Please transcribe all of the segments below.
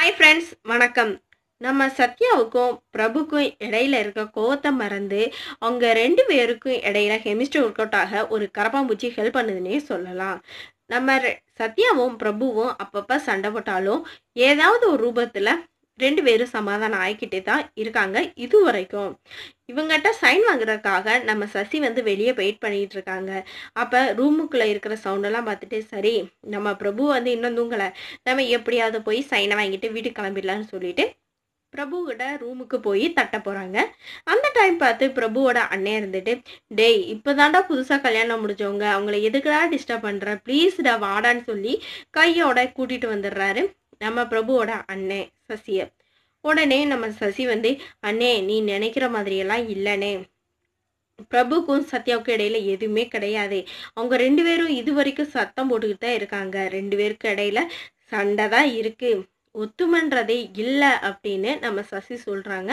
hi friends வணக்கம் நம்ம சத்யாவுக்கும் பிரபுக்கும் இடையில இருக்க கோவத்தை மறந்து அவங்க ரெண்டு பேருக்கும் இடையில கெமிஸ்ட்ரி ஒர்க் அவுட் ஆக ஒரு கரப்பாம்பூச்சி ஹெல்ப் பண்ணுதுன்னே சொல்லலாம் நம்ம சத்யாவும் பிரபுவும் அப்பப்போ சண்டை போட்டாலும் ஏதாவது ஒரு ரூபத்தில் ரெண்டு பேரும் சமாதானம் ஆகிக்கிட்டே தான் இருக்காங்க இது வரைக்கும் இவங்ககிட்ட சைன் வாங்குறதுக்காக நம்ம சசி வந்து வெளியே வெயிட் பண்ணிட்டு இருக்காங்க அப்போ ரூமுக்குள்ளே இருக்கிற சவுண்டெல்லாம் பார்த்துட்டு சரி நம்ம பிரபு வந்து இன்னும் தூங்கலை நம்ம எப்படியாவது போய் சைனை வாங்கிட்டு வீடு கிளம்பிடலான்னு சொல்லிட்டு பிரபுவோட ரூமுக்கு போய் தட்ட போகிறாங்க அந்த டைம் பார்த்து பிரபுவோட அண்ணன் இருந்துட்டு டேய் இப்போ புதுசாக கல்யாணம் முடிஞ்சவங்க அவங்கள எதுக்குடா டிஸ்டர்ப் பண்ணுற ப்ளீஸ்டா வாடான்னு சொல்லி கையோட கூட்டிகிட்டு வந்துடுறாரு நம்ம பிரபுவோட அண்ணன் சசியை உடனே நம்ம சசி வந்து அண்ணே நீ நினைக்கிற மாதிரியெல்லாம் இல்லைனே பிரபுக்கும் சத்யாவுக்கும் இடையில எதுவுமே கிடையாது அவங்க ரெண்டு பேரும் இது வரைக்கும் சத்தம் போட்டுக்கிட்டு தான் இருக்காங்க ரெண்டு பேருக்கு இடையில சண்டை தான் இருக்கு ஒத்துமன்றதே இல்லை அப்படின்னு நம்ம சசி சொல்கிறாங்க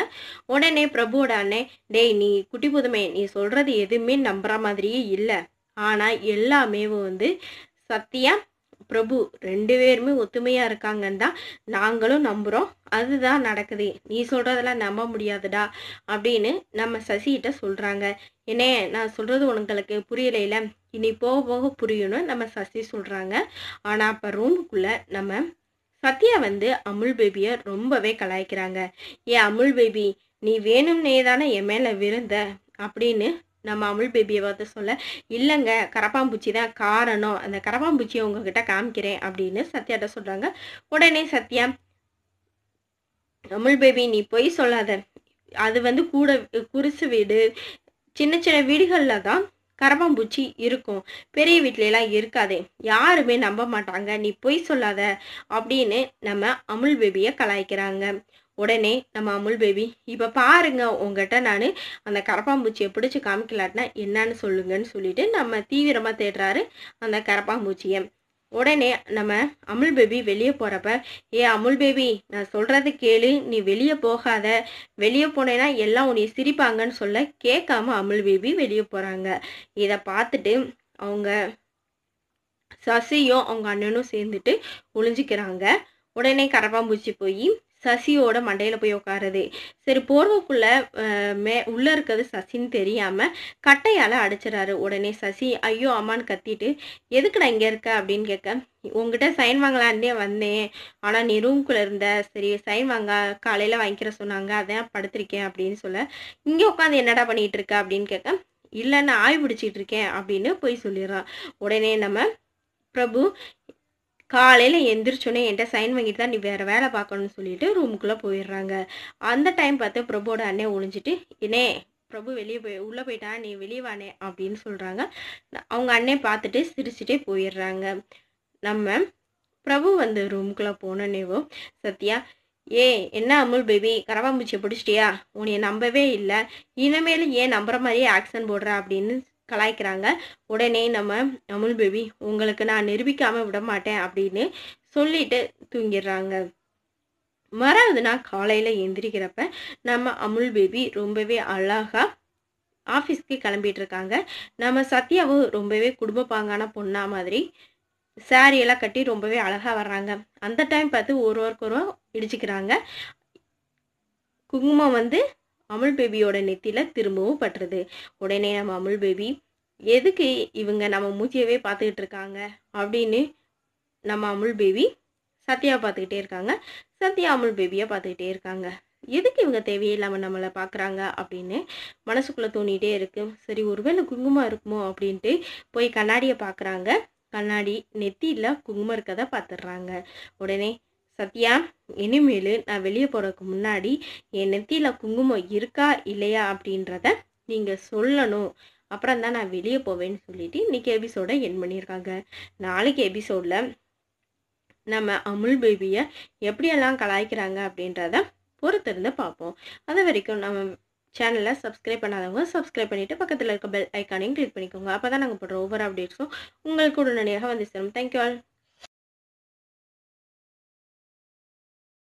உடனே பிரபுவோட அண்ணே டேய் நீ குட்டி புதுமை நீ சொல்கிறது எதுவுமே நம்புற மாதிரியே இல்லை ஆனால் எல்லாமே வந்து சத்தியம் பிரபு ரெண்டு பேருமே ஒத்துமையா இருக்காங்கன்னு தான் நாங்களும் நம்புகிறோம் அதுதான் நடக்குது நீ சொல்கிறதெல்லாம் நம்ப முடியாதுடா அப்படின்னு நம்ம சசிகிட்ட சொல்கிறாங்க என்னே நான் சொல்கிறது உனங்களுக்கு புரியலையில இனி போக போக புரியணும்னு நம்ம சசி சொல்கிறாங்க ஆனால் அப்ப ரூமுக்குள்ளே நம்ம சத்யா வந்து அமுல் பேபியை ரொம்பவே கலாய்க்கிறாங்க ஏ அமுல் பேபி நீ வேணும்னே தானே என் மேலே விருந்த அப்படின்னு நம்ம அமுல் பேபியை பார்த்து சொல்ல இல்லைங்க கரப்பாம்பூச்சி தான் காரணம் அந்த கரப்பாம்பூச்சியை உங்ககிட்ட காமிக்கிறேன் அப்படின்னு சத்யாட்ட சொல்கிறாங்க உடனே சத்யா அமுல் பேபி நீ போய் சொல்லாத அது வந்து கூட குருசு வீடு சின்ன சின்ன வீடுகளில் தான் கரப்பாம்பூச்சி இருக்கும் பெரிய வீட்லலாம் இருக்காது யாருமே நம்ப மாட்டாங்க நீ பொய் சொல்லாத அப்படின்னு நம்ம அமுல் பேபியை கலாய்க்கிறாங்க உடனே நம்ம அமுல் பேபி இப்போ பாருங்க உங்ககிட்ட நான் அந்த கரப்பாம்பூச்சியை பிடிச்சி காமிக்கலாட்டினா என்னன்னு சொல்லுங்கன்னு சொல்லிட்டு நம்ம தீவிரமாக தேடுறாரு அந்த கரப்பாம்பூச்சியை உடனே நம்ம அமுல் பேபி வெளியே போகிறப்ப ஏ அமுல் பேபி நான் சொல்கிறத கேளு நீ வெளியே போகாத வெளியே போனேன்னா எல்லாம் உன்னை சிரிப்பாங்கன்னு சொல்ல கேட்காம அமுல் பேபி வெளியே போகிறாங்க இதை பார்த்துட்டு அவங்க சசியும் அவங்க அண்ணனும் சேர்ந்துட்டு ஒளிஞ்சிக்கிறாங்க உடனே கரப்பாம்பூச்சி போய் சசியோட மண்டையில் போய் உட்காருது சரி போர்வைக்குள்ளே மே உள்ளே இருக்கிறது சசின்னு தெரியாமல் கட்டையால் அடிச்சிடறாரு உடனே சசி ஐயோ அம்மான்னு கத்திட்டு எதுக்குடா இங்கே இருக்க அப்படின்னு கேட்க உங்ககிட்ட சைன் வாங்கலான்னே வந்தேன் ஆனால் நீ ரூம்குள்ளே இருந்த சரி சைன் வாங்க காலையில் வாங்கிக்கிற சொன்னாங்க அதான் படுத்திருக்கேன் அப்படின்னு சொல்ல இங்கே உட்காந்து என்னடா பண்ணிகிட்டு இருக்க அப்படின்னு கேட்க இல்லைன்னு ஆய் பிடிச்சிட்டு இருக்கேன் அப்படின்னு போய் சொல்லிடுறான் உடனே நம்ம பிரபு காலையில் எந்திரிச்சோன்னே என்கிட்ட சைன் வாங்கிட்டு தான் நீ வேறு வேலை பார்க்கணும்னு சொல்லிட்டு ரூமுக்குள்ளே போயிடுறாங்க அந்த டைம் பார்த்து பிரபுவோட அண்ணே ஒழிஞ்சிட்டு என்னே பிரபு வெளியே போய் உள்ளே போயிட்டா நீ வெளியே வானே அப்படின்னு சொல்கிறாங்க அவங்க அண்ணே பார்த்துட்டு சிரிச்சுட்டே போயிடுறாங்க நம்ம பிரபு வந்து ரூமுக்குள்ளே போனோன்னேவோ சத்யா ஏ என்ன அமுல் பேபி கரவாம்பூச்சியை பிடிச்சிட்டியா உன்னைய நம்பவே இல்லை இனிமேல் ஏன் நம்புற மாதிரியே ஆக்ஷன் போடுற அப்படின்னு கலாய்க்கிறாங்க உடனே நம்ம அமுல் பேபி உங்களுக்கு நான் நிரூபிக்காமல் விட மாட்டேன் அப்படின்னு சொல்லிட்டு தூங்கிடுறாங்க மறாவது நான் காலையில் எந்திரிக்கிறப்ப நம்ம அமுல் பேபி ரொம்பவே அழகாக ஆஃபீஸ்க்கு கிளம்பிட்டு இருக்காங்க நம்ம சத்யாவும் ரொம்பவே குடும்ப பாங்கான பொண்ணா மாதிரி சாரியெல்லாம் கட்டி ரொம்பவே அழகாக வர்றாங்க அந்த டைம் பார்த்து ஒரு ஒருவர் இடிச்சுக்கிறாங்க குங்குமம் வந்து அமுல் பேபியோட நெத்தியில் திரும்பவும் பட்டுறது உடனே நம்ம அமுல் பேபி எதுக்கு இவங்க நம்ம மூச்சியவே பார்த்துக்கிட்டு இருக்காங்க அப்படின்னு நம்ம அமுல் பேபி சத்யா பார்த்துக்கிட்டே இருக்காங்க சத்யா அமுல் பேபியா பார்த்துக்கிட்டே இருக்காங்க எதுக்கு இவங்க தேவையில்லாமல் நம்மளை பார்க்குறாங்க அப்படின்னு மனசுக்குள்ளே தோணிகிட்டே இருக்கும் சரி ஒருவேளை குங்குமம் இருக்குமோ அப்படின்ட்டு போய் கண்ணாடியை பார்க்குறாங்க கண்ணாடி நெத்தியில் குங்குமம் இருக்கதை பார்த்துடுறாங்க உடனே சத்யா இனிமேல் நான் வெளியே போகிறதுக்கு முன்னாடி என் நெத்தியில் குங்குமம் இருக்கா இல்லையா அப்படின்றத நீங்கள் சொல்லணும் அப்புறம் தான் நான் வெளியே போவேன்னு சொல்லிட்டு இன்றைக்கி எபிசோடை என் பண்ணியிருக்காங்க நாளைக்கு எபிசோடில் நம்ம அமுல் பேபியை எப்படியெல்லாம் கலாய்க்கிறாங்க அப்படின்றத பொறுத்திருந்து பார்ப்போம் அது வரைக்கும் நம்ம சேனலை சப்ஸ்கிரைப் பண்ணாதவங்க சப்ஸ்கிரைப் பண்ணிவிட்டு பக்கத்தில் இருக்க பெல் ஐக்கானையும் கிளிக் பண்ணிக்கோங்க அப்போ தான் நாங்கள் போடுற ஒவ்வொரு அப்டேட்ஸும் உங்களுக்கு உடனடியாக வந்து சேரும் தேங்க்யூ ஆல்